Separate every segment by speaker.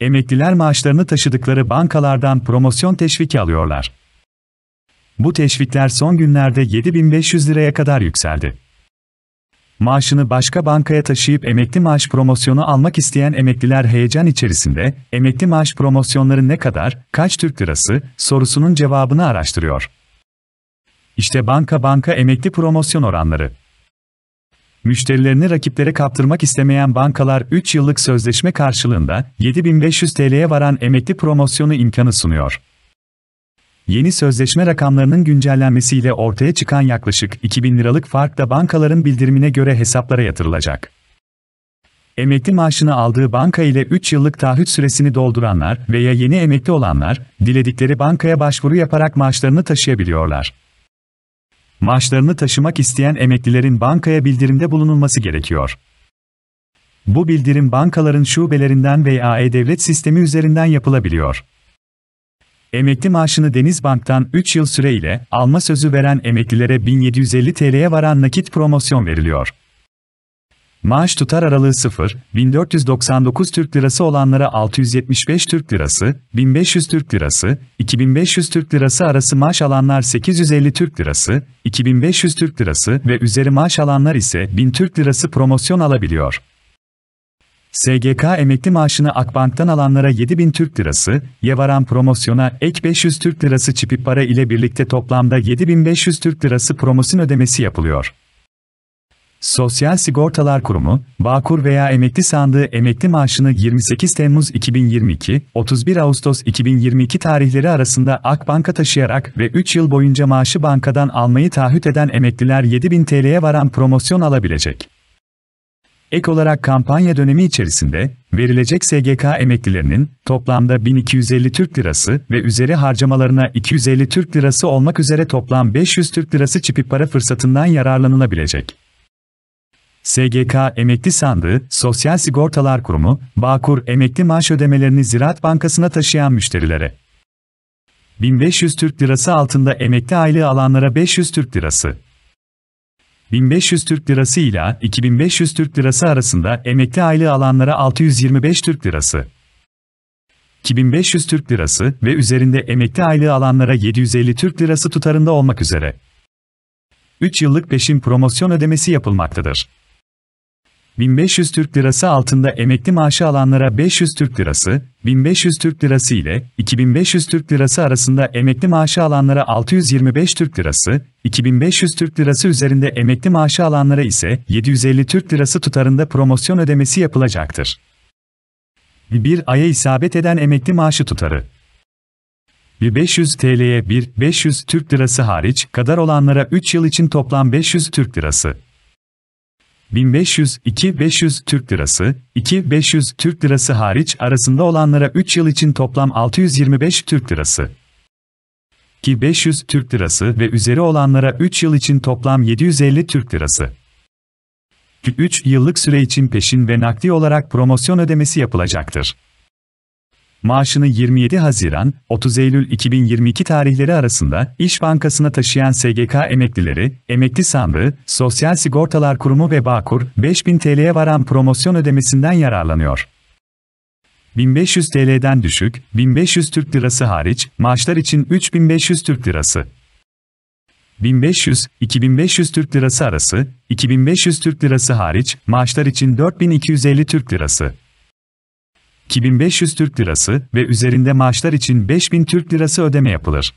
Speaker 1: Emekliler maaşlarını taşıdıkları bankalardan promosyon teşviki alıyorlar. Bu teşvikler son günlerde 7500 liraya kadar yükseldi. Maaşını başka bankaya taşıyıp emekli maaş promosyonu almak isteyen emekliler heyecan içerisinde, emekli maaş promosyonları ne kadar, kaç Türk lirası sorusunun cevabını araştırıyor. İşte banka banka emekli promosyon oranları. Müşterilerini rakiplere kaptırmak istemeyen bankalar 3 yıllık sözleşme karşılığında 7500 TL'ye varan emekli promosyonu imkanı sunuyor. Yeni sözleşme rakamlarının güncellenmesiyle ortaya çıkan yaklaşık 2000 liralık fark da bankaların bildirimine göre hesaplara yatırılacak. Emekli maaşını aldığı banka ile 3 yıllık taahhüt süresini dolduranlar veya yeni emekli olanlar, diledikleri bankaya başvuru yaparak maaşlarını taşıyabiliyorlar maaşlarını taşımak isteyen emeklilerin bankaya bildirimde bulunulması gerekiyor. Bu bildirim bankaların şubelerinden veya e-devlet sistemi üzerinden yapılabiliyor. Emekli maaşını Denizbank'tan 3 yıl süreyle alma sözü veren emeklilere 1750 TL'ye varan nakit promosyon veriliyor. Maaş tutar aralığı 0, 1499 Türk Lirası olanlara 675 Türk Lirası, 1500 Türk Lirası, 2500 Türk Lirası arası maaş alanlar 850 Türk Lirası, 2500 Türk Lirası ve üzeri maaş alanlar ise 1000 Türk Lirası promosyon alabiliyor. SGK emekli maaşını Akbank'tan alanlara 7000 Türk Lirası, Yevaran promosyona ek 500 Türk Lirası çipi para ile birlikte toplamda 7500 Türk Lirası promosyon ödemesi yapılıyor. Sosyal Sigortalar Kurumu, Bağkur veya emekli sandığı emekli maaşını 28 Temmuz 2022, 31 Ağustos 2022 tarihleri arasında Akbank'a taşıyarak ve 3 yıl boyunca maaşı bankadan almayı taahhüt eden emekliler 7000 TL'ye varan promosyon alabilecek. Ek olarak kampanya dönemi içerisinde, verilecek SGK emeklilerinin, toplamda 1250 Türk Lirası ve üzeri harcamalarına 250 Türk Lirası olmak üzere toplam 500 Türk Lirası çipi para fırsatından yararlanılabilecek. SGK Emekli Sandığı, Sosyal Sigortalar Kurumu, Bağkur emekli maaş ödemelerini Ziraat Bankası'na taşıyan müşterilere. 1500 Türk Lirası altında emekli aylığı alanlara 500 Türk Lirası. 1500 Türk Lirası ile 2500 Türk Lirası arasında emekli aylığı alanlara 625 Türk Lirası. 2500 Türk Lirası ve üzerinde emekli aylığı alanlara 750 Türk Lirası tutarında olmak üzere. 3 yıllık peşin promosyon ödemesi yapılmaktadır. 1500 Türk Lirası altında emekli maaşı alanlara 500 Türk Lirası, 1500 Türk Lirası ile 2500 Türk Lirası arasında emekli maaşı alanlara 625 Türk Lirası, 2500 Türk Lirası üzerinde emekli maaşı alanlara ise 750 Türk Lirası tutarında promosyon ödemesi yapılacaktır. Bir aya isabet eden emekli maaşı tutarı 1500 TL'ye 1, 500 Türk Lirası hariç kadar olanlara 3 yıl için toplam 500 Türk Lirası. 1500-2500 Türk Lirası, 2500 Türk Lirası hariç arasında olanlara 3 yıl için toplam 625 Türk Lirası. Ki 500 Türk Lirası ve üzeri olanlara 3 yıl için toplam 750 Türk Lirası. 3 yıllık süre için peşin ve nakdi olarak promosyon ödemesi yapılacaktır maaşını 27 Haziran, 30 Eylül 2022 tarihleri arasında İş Bankası'na taşıyan SGK emeklileri, emekli sandığı, Sosyal Sigortalar Kurumu ve Bağkur, 5000 TL'ye varan promosyon ödemesinden yararlanıyor. 1500 TL'den düşük, 1500 Türk Lirası hariç, maaşlar için 3500 Türk Lirası. 1500-2500 Türk Lirası arası, 2500 Türk Lirası hariç, maaşlar için 4250 Türk Lirası. 2500 Türk Lirası ve üzerinde maaşlar için 5000 Türk Lirası ödeme yapılır.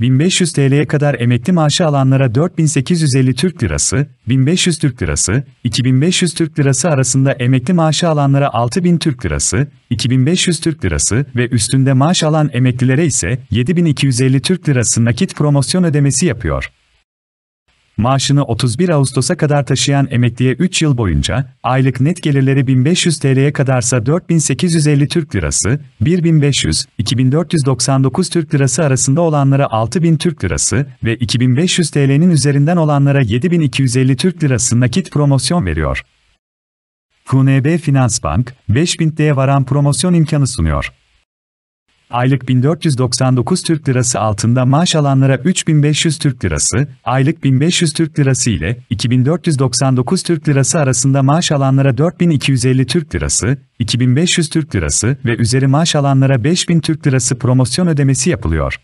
Speaker 1: 1500 TL'ye kadar emekli maaşı alanlara 4850 Türk Lirası, 1500 Türk Lirası, 2500 Türk Lirası arasında emekli maaşı alanlara 6000 Türk Lirası, 2500 Türk Lirası ve üstünde maaş alan emeklilere ise 7250 Türk Lirası nakit promosyon ödemesi yapıyor maaşını 31 Ağustos'a kadar taşıyan emekliye 3 yıl boyunca, aylık net gelirleri 1500 TL'ye kadarsa 4850 Türk Lirası, 1500-2499 Türk Lirası arasında olanlara 6000 Türk Lirası ve 2500 TL'nin üzerinden olanlara 7250 Türk Lirası nakit promosyon veriyor. KNB Finans Bank, 5000 TL'ye varan promosyon imkanı sunuyor aylık 1499 Türk Lirası altında maaş alanlara 3500 Türk Lirası, aylık 1500 Türk Lirası ile 2499 Türk Lirası arasında maaş alanlara 4250 Türk Lirası, 2500 Türk Lirası ve üzeri maaş alanlara 5000 Türk Lirası promosyon ödemesi yapılıyor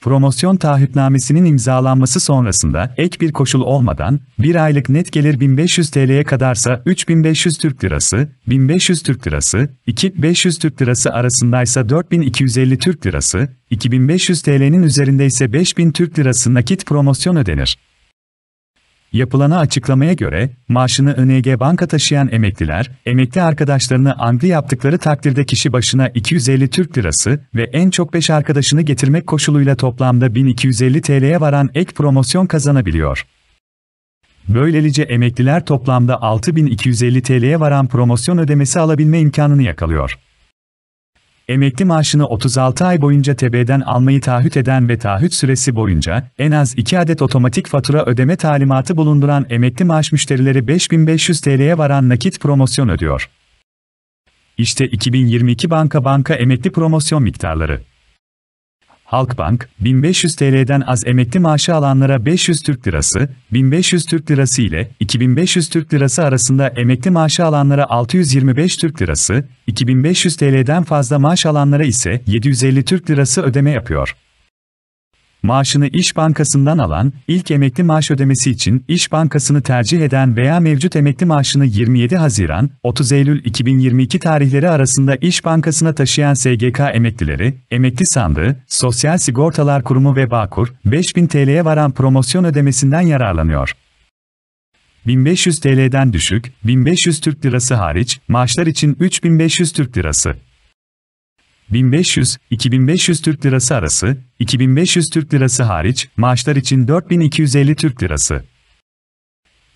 Speaker 1: promosyon taahhütnamesinin imzalanması sonrasında ek bir koşul olmadan, bir aylık net gelir 1500 TL'ye kadarsa 3500 Türk Lirası, 1500 Türk Lirası, 2500 Türk Lirası arasındaysa 4250 Türk Lirası, 2500 TL'nin üzerinde ise 5000 Türk Lirası nakit promosyon ödenir. Yapılana açıklamaya göre, maaşını ÖNG banka taşıyan emekliler, emekli arkadaşlarını angli yaptıkları takdirde kişi başına 250 Türk Lirası ve en çok 5 arkadaşını getirmek koşuluyla toplamda 1250 TL'ye varan ek promosyon kazanabiliyor. Böylece emekliler toplamda 6250 TL'ye varan promosyon ödemesi alabilme imkanını yakalıyor. Emekli maaşını 36 ay boyunca TB'den almayı taahhüt eden ve taahhüt süresi boyunca en az 2 adet otomatik fatura ödeme talimatı bulunduran emekli maaş müşterileri 5500 TL'ye varan nakit promosyon ödüyor. İşte 2022 banka banka emekli promosyon miktarları. Halkbank, 1500 TL'den az emekli maaşı alanlara 500 Türk Lirası, 1500 Türk Lirası ile 2500 Türk Lirası arasında emekli maaşı alanlara 625 Türk Lirası, 2500 TL'den fazla maaş alanlara ise 750 Türk Lirası ödeme yapıyor maaşını İş Bankası'ndan alan, ilk emekli maaş ödemesi için İş Bankası'nı tercih eden veya mevcut emekli maaşını 27 Haziran, 30 Eylül 2022 tarihleri arasında İş Bankası'na taşıyan SGK emeklileri, Emekli Sandığı, Sosyal Sigortalar Kurumu ve Bağkur, 5000 TL'ye varan promosyon ödemesinden yararlanıyor. 1500 TL'den düşük, 1500 Türk Lirası hariç, maaşlar için 3500 Türk Lirası. 1500-2500 Türk Lirası arası, 2500 Türk Lirası hariç, maaşlar için 4250 Türk Lirası.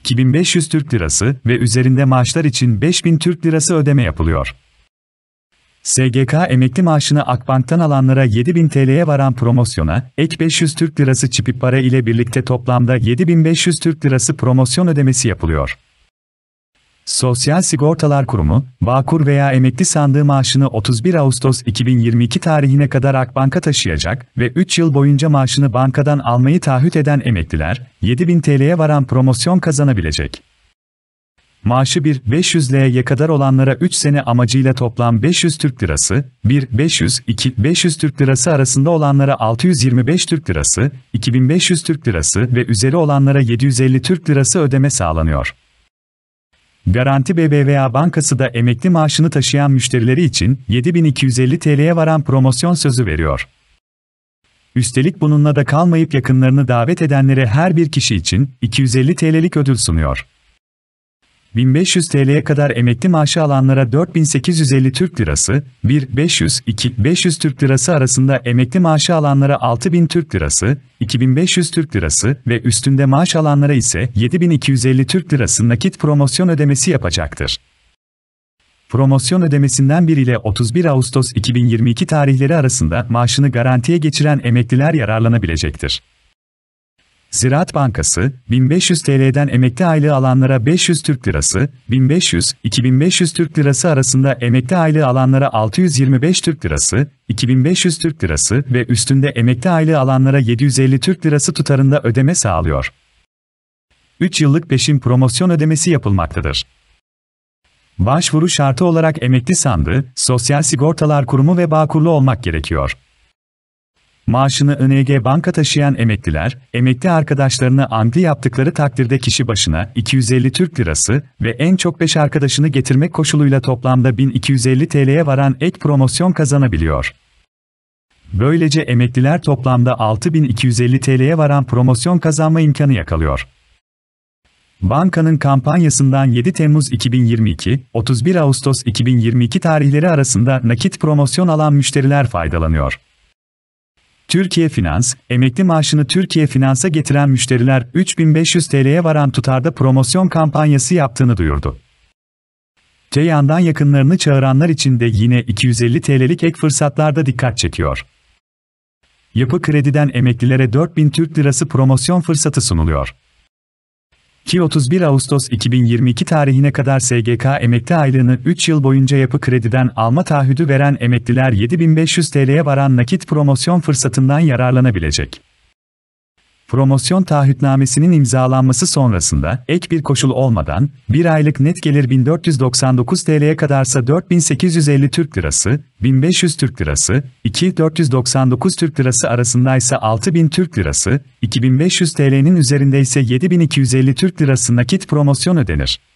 Speaker 1: 2500 Türk Lirası ve üzerinde maaşlar için 5000 Türk Lirası ödeme yapılıyor. SGK emekli maaşını Akbank'tan alanlara 7000 TL'ye varan promosyona, ek 500 Türk Lirası çipi para ile birlikte toplamda 7500 Türk Lirası promosyon ödemesi yapılıyor. Sosyal Sigortalar Kurumu, Bağkur veya emekli sandığı maaşını 31 Ağustos 2022 tarihine kadar Akbank'a taşıyacak ve 3 yıl boyunca maaşını bankadan almayı taahhüt eden emekliler, 7000 TL'ye varan promosyon kazanabilecek. Maaşı 1.500 L'ye kadar olanlara 3 sene amacıyla toplam 500 Türk Lirası, 1.500, 2.500 Türk Lirası arasında olanlara 625 Türk Lirası, 2500 Türk Lirası ve üzeri olanlara 750 Türk Lirası ödeme sağlanıyor. Garanti BBVA Bankası da emekli maaşını taşıyan müşterileri için 7250 TL'ye varan promosyon sözü veriyor. Üstelik bununla da kalmayıp yakınlarını davet edenlere her bir kişi için 250 TL'lik ödül sunuyor. 1500 TL'ye kadar emekli maaşı alanlara 4850 Türk Lirası, 1500 2500 Türk Lirası arasında emekli maaşı alanlara 6000 Türk Lirası, 2500 Türk Lirası ve üstünde maaş alanlara ise 7250 Türk Lirası nakit promosyon ödemesi yapacaktır. Promosyon ödemesinden 1 ile 31 Ağustos 2022 tarihleri arasında maaşını garantiye geçiren emekliler yararlanabilecektir. Ziraat Bankası, 1500 TL'den emekli aylığı alanlara 500 Türk Lirası, 1500-2500 Türk Lirası arasında emekli aylığı alanlara 625 Türk Lirası, 2500 Türk Lirası ve üstünde emekli aylığı alanlara 750 Türk Lirası tutarında ödeme sağlıyor. 3 yıllık peşin promosyon ödemesi yapılmaktadır. Başvuru şartı olarak emekli sandığı, Sosyal Sigortalar Kurumu ve Bağkurlu olmak gerekiyor. Maaşını ÖNG banka taşıyan emekliler, emekli arkadaşlarını ampli yaptıkları takdirde kişi başına 250 Türk Lirası ve en çok 5 arkadaşını getirmek koşuluyla toplamda 1250 TL'ye varan ek promosyon kazanabiliyor. Böylece emekliler toplamda 6250 TL'ye varan promosyon kazanma imkanı yakalıyor. Bankanın kampanyasından 7 Temmuz 2022, 31 Ağustos 2022 tarihleri arasında nakit promosyon alan müşteriler faydalanıyor. Türkiye Finans, emekli maaşını Türkiye Finans'a getiren müşteriler 3500 TL'ye varan tutarda promosyon kampanyası yaptığını duyurdu. Ceyhan'dan yakınlarını çağıranlar için de yine 250 TL'lik ek fırsatlarda dikkat çekiyor. Yapı Kredi'den emeklilere 4000 Türk Lirası promosyon fırsatı sunuluyor ki 31 Ağustos 2022 tarihine kadar SGK emekli aylığını 3 yıl boyunca yapı krediden alma taahhüdü veren emekliler 7500 TL'ye varan nakit promosyon fırsatından yararlanabilecek promosyon taahhütnamesinin imzalanması sonrasında ek bir koşul olmadan bir aylık net gelir 1499 TL'ye kadarsa 4850 Türk Lirası, 1500 Türk Lirası, 2499 Türk Lirası arasındaysa 6000 Türk Lirası, 2500 TL'nin üzerinde ise 7250 Türk Lirası nakit promosyon ödenir.